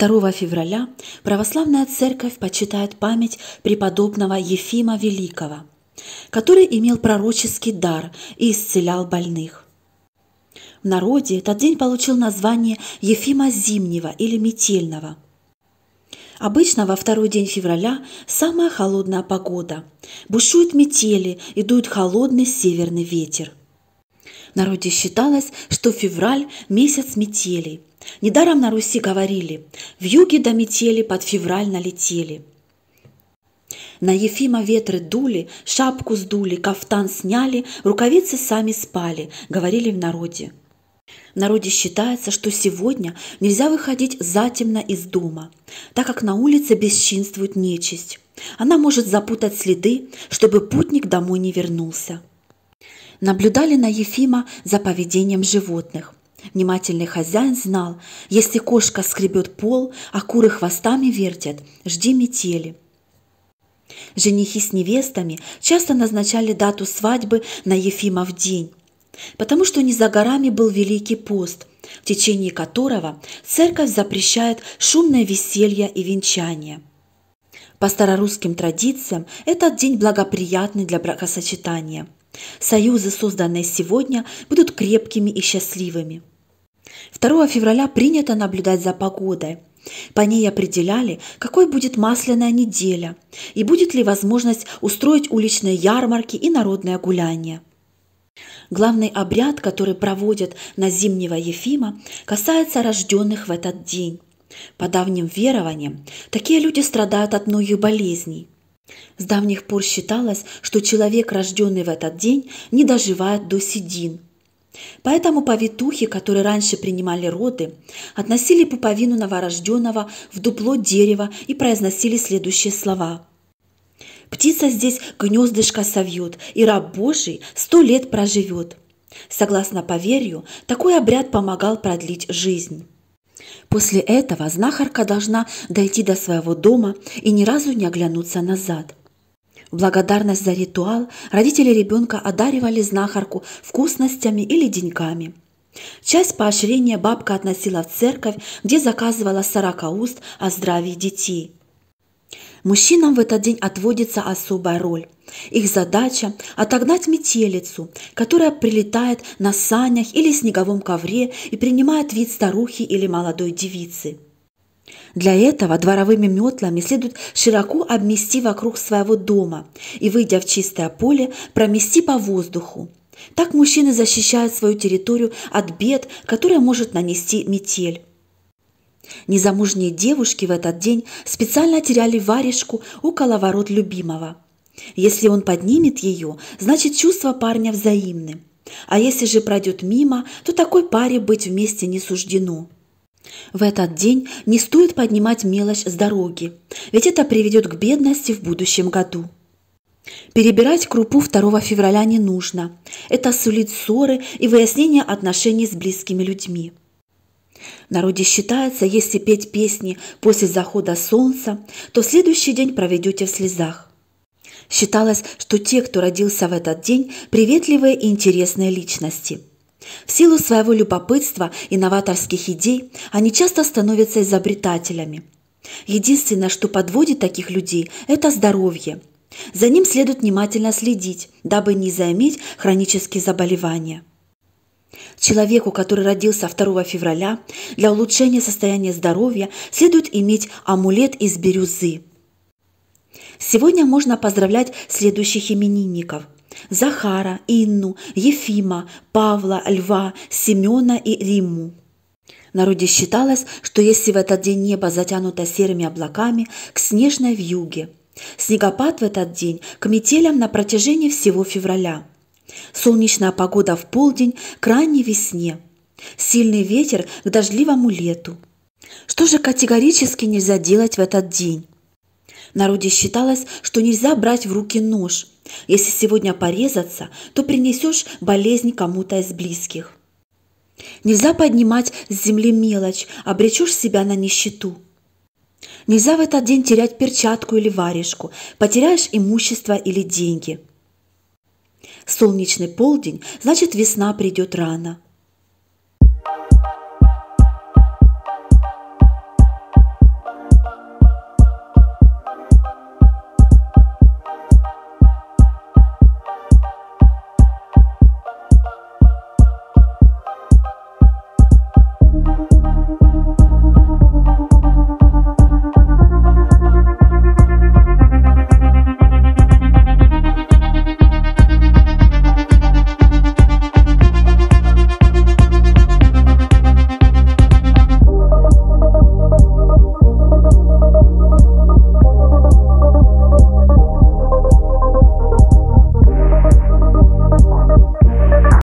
2 февраля православная церковь почитает память преподобного Ефима Великого, который имел пророческий дар и исцелял больных. В народе этот день получил название Ефима Зимнего или Метельного. Обычно во второй день февраля самая холодная погода. Бушуют метели и дует холодный северный ветер. В народе считалось, что февраль – месяц метелей, Недаром на Руси говорили «В юге до метели под февраль налетели». На Ефима ветры дули, шапку сдули, кафтан сняли, рукавицы сами спали, говорили в народе. В народе считается, что сегодня нельзя выходить затемно из дома, так как на улице бесчинствует нечисть. Она может запутать следы, чтобы путник домой не вернулся. Наблюдали на Ефима за поведением животных. Внимательный хозяин знал, если кошка скребет пол, а куры хвостами вертят, жди метели. Женихи с невестами часто назначали дату свадьбы на Ефимов день, потому что не за горами был Великий пост, в течение которого церковь запрещает шумное веселье и венчание. По старорусским традициям этот день благоприятный для бракосочетания – Союзы, созданные сегодня, будут крепкими и счастливыми. 2 февраля принято наблюдать за погодой. По ней определяли, какой будет масляная неделя и будет ли возможность устроить уличные ярмарки и народное гуляние. Главный обряд, который проводят на зимнего Ефима, касается рожденных в этот день. По давним верованиям, такие люди страдают от многих болезней – с давних пор считалось, что человек, рожденный в этот день, не доживает до седин. Поэтому повитухи, которые раньше принимали роды, относили пуповину новорожденного в дупло дерева и произносили следующие слова. «Птица здесь гнездышко совьет, и раб Божий сто лет проживет». Согласно поверью, такой обряд помогал продлить жизнь. После этого знахарка должна дойти до своего дома и ни разу не оглянуться назад. В благодарность за ритуал родители ребенка одаривали знахарку вкусностями или деньгами. Часть поощрения бабка относила в церковь, где заказывала сорока уст о здравии детей – Мужчинам в этот день отводится особая роль. Их задача – отогнать метелицу, которая прилетает на санях или снеговом ковре и принимает вид старухи или молодой девицы. Для этого дворовыми метлами следует широко обмести вокруг своего дома и, выйдя в чистое поле, промести по воздуху. Так мужчины защищают свою территорию от бед, которые может нанести метель. Незамужние девушки в этот день специально теряли варежку около ворот любимого. Если он поднимет ее, значит чувства парня взаимны. А если же пройдет мимо, то такой паре быть вместе не суждено. В этот день не стоит поднимать мелочь с дороги, ведь это приведет к бедности в будущем году. Перебирать крупу 2 февраля не нужно. Это сулит ссоры и выяснение отношений с близкими людьми народе считается, если петь песни после захода солнца, то следующий день проведете в слезах. Считалось, что те, кто родился в этот день, приветливые и интересные личности. В силу своего любопытства и новаторских идей они часто становятся изобретателями. Единственное, что подводит таких людей, это здоровье. За ним следует внимательно следить, дабы не заиметь хронические заболевания. Человеку, который родился 2 февраля, для улучшения состояния здоровья следует иметь амулет из бирюзы. Сегодня можно поздравлять следующих именинников – Захара, Инну, Ефима, Павла, Льва, Семена и Римму. Народе считалось, что если в этот день небо затянуто серыми облаками, к снежной вьюге. Снегопад в этот день к метелям на протяжении всего февраля – Солнечная погода в полдень к ранней весне. Сильный ветер к дождливому лету. Что же категорически нельзя делать в этот день? В народе считалось, что нельзя брать в руки нож. Если сегодня порезаться, то принесешь болезнь кому-то из близких. Нельзя поднимать с земли мелочь, обречешь себя на нищету. Нельзя в этот день терять перчатку или варежку, потеряешь имущество или деньги – Солнечный полдень, значит, весна придет рано.